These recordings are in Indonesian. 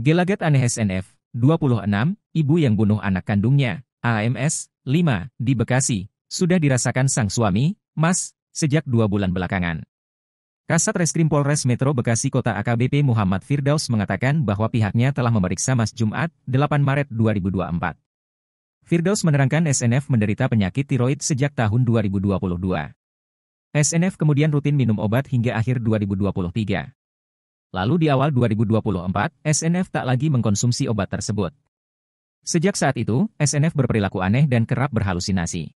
Gelagat aneh SNF, 26, ibu yang bunuh anak kandungnya, AMS, 5, di Bekasi, sudah dirasakan sang suami, Mas, sejak dua bulan belakangan. Kasat Reskrim Polres Metro Bekasi Kota AKBP Muhammad Firdaus mengatakan bahwa pihaknya telah memeriksa Mas Jumat, 8 Maret 2024. Firdaus menerangkan SNF menderita penyakit tiroid sejak tahun 2022. SNF kemudian rutin minum obat hingga akhir 2023. Lalu di awal 2024, SNF tak lagi mengkonsumsi obat tersebut. Sejak saat itu, SNF berperilaku aneh dan kerap berhalusinasi.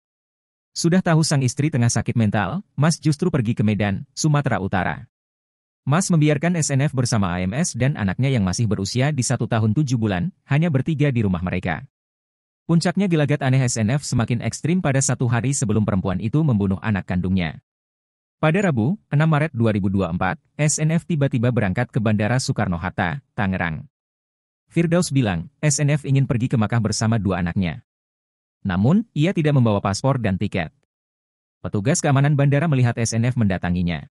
Sudah tahu sang istri tengah sakit mental, Mas justru pergi ke Medan, Sumatera Utara. Mas membiarkan SNF bersama AMS dan anaknya yang masih berusia di satu tahun tujuh bulan, hanya bertiga di rumah mereka. Puncaknya gelagat aneh SNF semakin ekstrim pada satu hari sebelum perempuan itu membunuh anak kandungnya. Pada Rabu, 6 Maret 2024, SNF tiba-tiba berangkat ke Bandara Soekarno-Hatta, Tangerang. Firdaus bilang, SNF ingin pergi ke Makkah bersama dua anaknya. Namun, ia tidak membawa paspor dan tiket. Petugas keamanan bandara melihat SNF mendatanginya.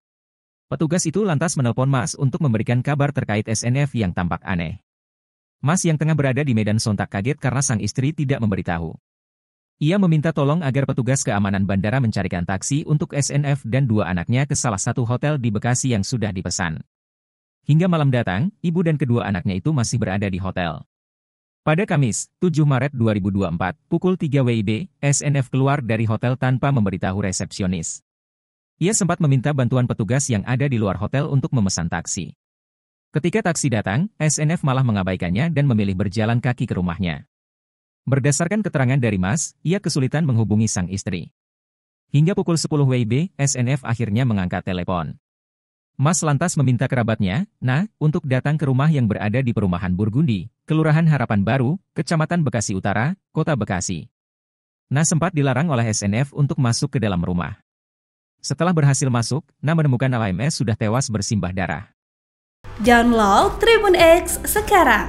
Petugas itu lantas menelpon Mas untuk memberikan kabar terkait SNF yang tampak aneh. Mas yang tengah berada di medan sontak kaget karena sang istri tidak memberitahu. Ia meminta tolong agar petugas keamanan bandara mencarikan taksi untuk SNF dan dua anaknya ke salah satu hotel di Bekasi yang sudah dipesan. Hingga malam datang, ibu dan kedua anaknya itu masih berada di hotel. Pada Kamis, 7 Maret 2024, pukul 3 WIB, SNF keluar dari hotel tanpa memberitahu resepsionis. Ia sempat meminta bantuan petugas yang ada di luar hotel untuk memesan taksi. Ketika taksi datang, SNF malah mengabaikannya dan memilih berjalan kaki ke rumahnya. Berdasarkan keterangan dari Mas, ia kesulitan menghubungi sang istri. Hingga pukul 10 WIB, SNF akhirnya mengangkat telepon. Mas lantas meminta kerabatnya, nah, untuk datang ke rumah yang berada di perumahan Burgundi, Kelurahan Harapan Baru, Kecamatan Bekasi Utara, Kota Bekasi. Nah sempat dilarang oleh SNF untuk masuk ke dalam rumah. Setelah berhasil masuk, Nah menemukan LMS sudah tewas bersimbah darah. Download Tribun X sekarang